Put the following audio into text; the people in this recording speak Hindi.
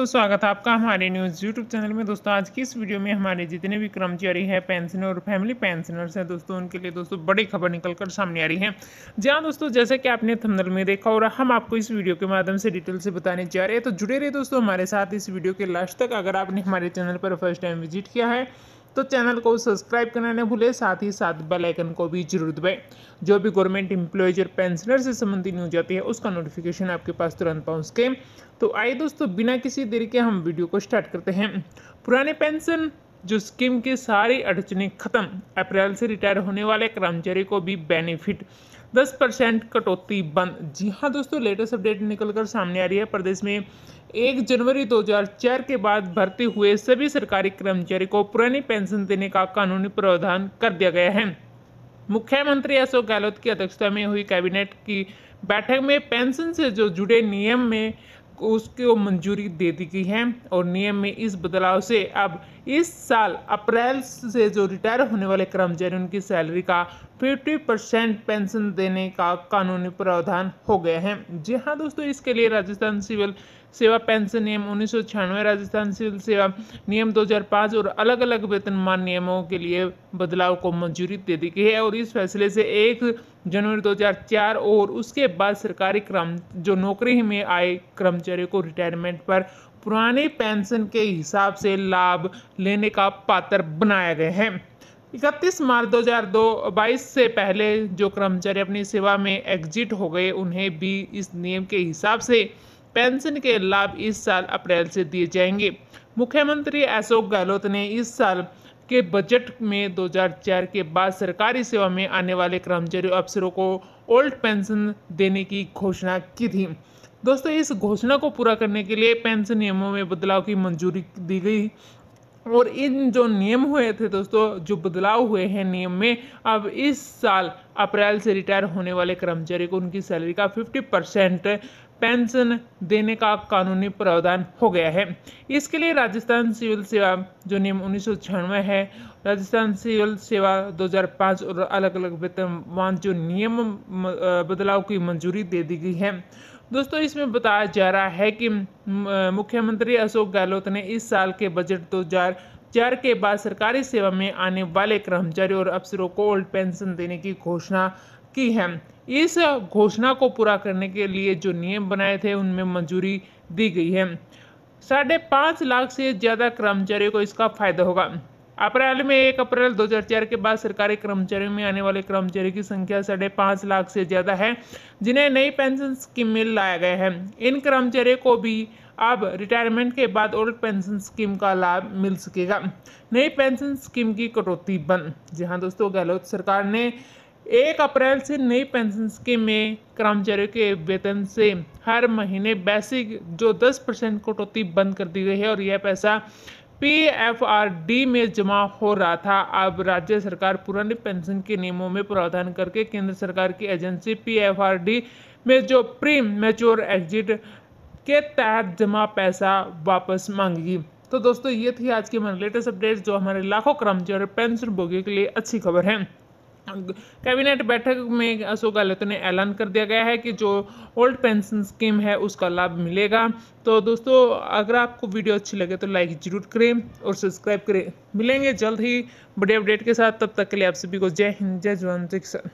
दोस्तों स्वागत है आपका हमारे न्यूज़ यूट्यूब चैनल में दोस्तों आज की इस वीडियो में हमारे जितने भी कर्मचारी हैं पेंशनर और फैमिली पेंशनर्स हैं दोस्तों उनके लिए दोस्तों बड़ी खबर निकलकर सामने आ रही है जहां दोस्तों जैसे कि आपने थंबनेल में देखा और हम आपको इस वीडियो के माध्यम से डिटेल से बताने जा रहे हैं तो जुड़े रहे दोस्तों हमारे साथ इस वीडियो के लास्ट तक अगर आपने हमारे चैनल पर फर्स्ट टाइम विजिट किया है तो चैनल को सब्सक्राइब करना नहीं भूले साथ ही साथ बेल आइकन को भी जरूर दबाएं जो भी गवर्नमेंट इंप्लॉयज और पेंशनर से संबंधित न्यूज आती है उसका नोटिफिकेशन आपके पास तुरंत पहुंच के तो आइए दोस्तों बिना किसी देरी के हम वीडियो को स्टार्ट करते हैं पुराने पेंशन जो स्कीम के सारी अड़चने खत्म अप्रैल से रिटायर होने वाले कर्मचारी को भी बेनिफिट दस परसेंट कटौती बंद जी हाँ दोस्तों लेटेस्ट अपडेट निकल कर सामने आ रही है प्रदेश में एक जनवरी 2004 के बाद भर्ती हुए सभी सरकारी कर्मचारी को पुरानी पेंशन देने का कानूनी प्रावधान कर दिया गया है मुख्यमंत्री अशोक गहलोत की अध्यक्षता में हुई कैबिनेट की बैठक में पेंशन से जो जुड़े नियम में उसको मंजूरी दे दी गई है और नियम में इस बदलाव से अब इस साल अप्रैल से जो रिटायर होने वाले कर्मचारी उनकी सैलरी का 50 परसेंट पेंशन देने का कानूनी प्रावधान हो गया है जी हाँ दोस्तों इसके लिए राजस्थान सिविल सेवा पेंशन नियम उन्नीस राजस्थान सिविल सेवा नियम 2005 और अलग अलग वेतनमान नियमों के लिए बदलाव को मंजूरी दे दी गई है और इस फैसले से एक जनवरी 2004 और उसके बाद सरकारी क्रम जो नौकरी में आए कर्मचारियों को रिटायरमेंट पर पुराने पेंशन के हिसाब से लाभ लेने का पात्र बनाया गया है इकतीस मार्च 2022 से पहले जो कर्मचारी अपनी सेवा में एग्जिट हो गए उन्हें भी इस नियम के हिसाब से पेंशन के लाभ इस साल अप्रैल से दिए जाएंगे मुख्यमंत्री अशोक गहलोत ने इस साल के बजट में 2004 के बाद सरकारी सेवा में आने वाले कर्मचारी अफसरों को ओल्ड पेंशन देने की घोषणा की थी दोस्तों इस घोषणा को पूरा करने के लिए पेंशन नियमों में बदलाव की मंजूरी दी गई और इन जो नियम हुए थे दोस्तों जो बदलाव हुए हैं नियम में अब इस साल अप्रैल से रिटायर होने वाले कर्मचारी को उनकी सैलरी का 50 परसेंट पेंशन देने का कानूनी प्रावधान हो गया है इसके लिए राजस्थान सिविल सेवा जो नियम उन्नीस है राजस्थान सिविल सेवा 2005 और अलग अलग वेतनमान जो नियम बदलाव की मंजूरी दे दी गई है दोस्तों इसमें बताया जा रहा है कि मुख्यमंत्री अशोक गहलोत ने इस साल के बजट 2000 चार के बाद सरकारी सेवा में आने वाले कर्मचारी और अफसरों को ओल्ड पेंशन देने की घोषणा की है इस घोषणा को पूरा करने के लिए जो नियम बनाए थे उनमें मंजूरी दी गई है साढ़े पाँच लाख से ज़्यादा कर्मचारियों को इसका फायदा होगा अप्रैल में एक अप्रैल 2004 के बाद सरकारी कर्मचारियों में आने वाले कर्मचारियों की संख्या साढ़े पाँच लाख से ज़्यादा है जिन्हें नई पेंशन स्कीम में लाया गया है इन कर्मचारियों को भी अब रिटायरमेंट के बाद ओल्ड पेंशन स्कीम का लाभ मिल सकेगा नई पेंशन स्कीम की कटौती बंद जी हाँ दोस्तों गहलोत सरकार ने एक अप्रैल से नई पेंशन स्कीम में कर्मचारियों के वेतन से हर महीने बेसिक जो 10 परसेंट कटौती बंद कर दी गई है और यह पैसा पीएफआरडी में जमा हो रहा था अब राज्य सरकार पुराने पेंशन के नियमों में प्रावधान करके केंद्र सरकार की एजेंसी पीएफआरडी में जो प्री मेच्योर एग्जिट के तहत जमा पैसा वापस मांगेगी तो दोस्तों ये थी आज की हमारे लेटेस्ट अपडेट्स जो हमारे लाखों कर्मचारी और पेंशन भोगियों के लिए अच्छी खबर है कैबिनेट बैठक में अशोक गहलोत ने ऐलान कर दिया गया है कि जो ओल्ड पेंशन स्कीम है उसका लाभ मिलेगा तो दोस्तों अगर आपको वीडियो अच्छी लगे तो लाइक जरूर करें और सब्सक्राइब करें मिलेंगे जल्द ही बड़े अपडेट के साथ तब तक के लिए आप सभी को जय हिंद जय जवान जय किसान